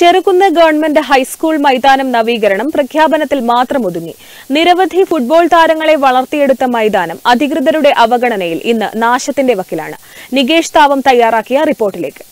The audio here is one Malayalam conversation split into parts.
ചെറുകുന്ന് ഗവൺമെന്റ് ഹൈസ്കൂൾ മൈതാനം നവീകരണം പ്രഖ്യാപനത്തിൽ മാത്രം ഒതുങ്ങി നിരവധി ഫുട്ബോൾ താരങ്ങളെ വളർത്തിയെടുത്ത മൈതാനം അധികൃതരുടെ അവഗണനയിൽ ഇന്ന് നാശത്തിന്റെ വക്കിലാണ് നികേഷ് താവം തയ്യാറാക്കിയ റിപ്പോർട്ടിലേക്ക്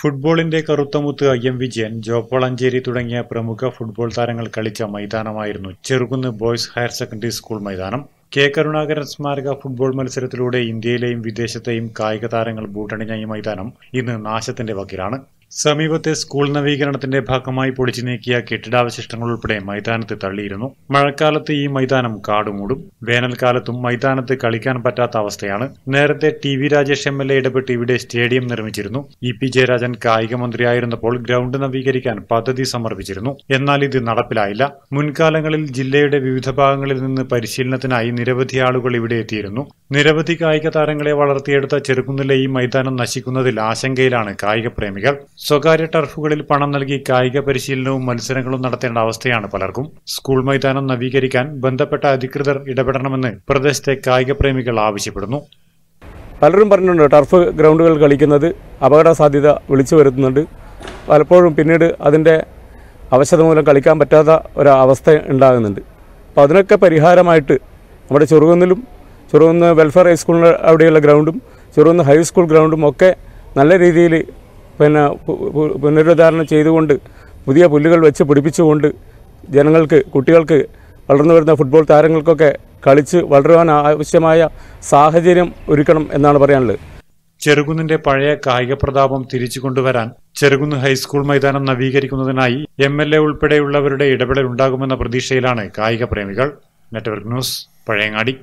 ഫുട്ബോളിന്റെ കറുത്തമുത്ത് ഐ എം വിജയൻ ജോപ്പോളഞ്ചേരി തുടങ്ങിയ പ്രമുഖ ഫുട്ബോൾ താരങ്ങൾ കളിച്ച മൈതാനമായിരുന്നു Cherukunnu boys higher secondary school മൈതാനം കെ കരുണാകരൻ സ്മാരക ഫുട്ബോൾ മത്സരത്തിലൂടെ ഇന്ത്യയിലെയും വിദേശത്തെയും കായിക താരങ്ങൾ ബൂട്ടണിഞ്ഞ ഈ മൈതാനം ഇന്ന് നാശത്തിന്റെ വക്കിലാണ് സമീപത്തെ സ്കൂൾ നവീകരണത്തിന്റെ ഭാഗമായി പൊളിച്ചു നീക്കിയ കെട്ടിടാവശിഷ്ടങ്ങൾ ഉൾപ്പെടെ മൈതാനത്ത് തള്ളിയിരുന്നു മഴക്കാലത്ത് ഈ മൈതാനം കാടുമൂടും വേനൽക്കാലത്തും മൈതാനത്ത് കളിക്കാൻ പറ്റാത്ത അവസ്ഥയാണ് നേരത്തെ T V Rajesh M L A ഇടപെട്ട് ഇവിടെ സ്റ്റേഡിയം നിർമ്മിച്ചിരുന്നു ഇ പി ജയരാജൻ കായിക മന്ത്രിയായിരുന്നപ്പോൾ ഗ്രൗണ്ട് നവീകരിക്കാൻ പദ്ധതി സമർപ്പിച്ചിരുന്നു എന്നാൽ ഇത് നടപ്പിലായില്ല മുൻകാലങ്ങളിൽ ജില്ലയുടെ വിവിധ ഭാഗങ്ങളിൽ നിന്ന് പരിശീലനത്തിനായി നിരവധി ആളുകൾ ഇവിടെ എത്തിയിരുന്നു നിരവധി കായിക താരങ്ങളെ വളർത്തിയെടുത്ത ചെറുക്കുന്നിലെ ഈ മൈതാനം നശിക്കുന്നതിൽ ആശങ്കയിലാണ് കായിക പ്രേമികൾ സ്വകാര്യ ടർഫുകളിൽ പണം നൽകി കായിക പരിശീലനവും മത്സരങ്ങളും നടത്തേണ്ട അവസ്ഥയാണ് പലർക്കും സ്കൂൾ മൈതാനം നവീകരിക്കാൻ ബന്ധപ്പെട്ട അധികൃതർ ഇടപെടണമെന്ന് പ്രദേശത്തെ കായിക പ്രേമികൾ ആവശ്യപ്പെടുന്നു പലരും പറഞ്ഞിട്ടുണ്ട് ടർഫ് ഗ്രൗണ്ടുകൾ കളിക്കുന്നത് അപകട സാധ്യത വിളിച്ചു വരുത്തുന്നുണ്ട് പലപ്പോഴും പിന്നീട് അതിൻ്റെ അവശത മൂലം കളിക്കാൻ പറ്റാത്ത ഒരവസ്ഥ ഉണ്ടാകുന്നുണ്ട് അപ്പോൾ അതിനൊക്കെ പരിഹാരമായിട്ട് നമ്മുടെ ചെറുകുന്നിലും ചെറുകുന്ന് വെൽഫെയർ ഹൈസ്കൂളിൻ്റെ അവിടെയുള്ള ഗ്രൗണ്ടും ചെറുകുന്ന് ഹൈസ്കൂൾ ഗ്രൗണ്ടും ഒക്കെ നല്ല രീതിയിൽ പിന്നെ പുനരുദ്ധാരണം ചെയ്തുകൊണ്ട് പുതിയ പുല്ലുകൾ വെച്ച് പിടിപ്പിച്ചുകൊണ്ട് ജനങ്ങൾക്ക് കുട്ടികൾക്ക് വളർന്നു വരുന്ന ഫുട്ബോൾ താരങ്ങൾക്കൊക്കെ കളിച്ച് വളരുവാൻ ആവശ്യമായ സാഹചര്യം ഒരുക്കണം എന്നാണ് പറയാനുള്ളത് ചെറുകുന്നിന്റെ പഴയ കായിക പ്രതാപം തിരിച്ചു കൊണ്ടുവരാൻ ചെറുകുന്ന് ഹൈസ്കൂൾ മൈതാനം നവീകരിക്കുന്നതിനായി എം എൽ എ ഉൾപ്പെടെയുള്ളവരുടെ ഇടപെടൽ ഉണ്ടാകുമെന്ന പ്രതീക്ഷയിലാണ് കായിക പ്രേമികൾ നെറ്റ്വർക്ക് ന്യൂസ് പഴയങ്ങാടി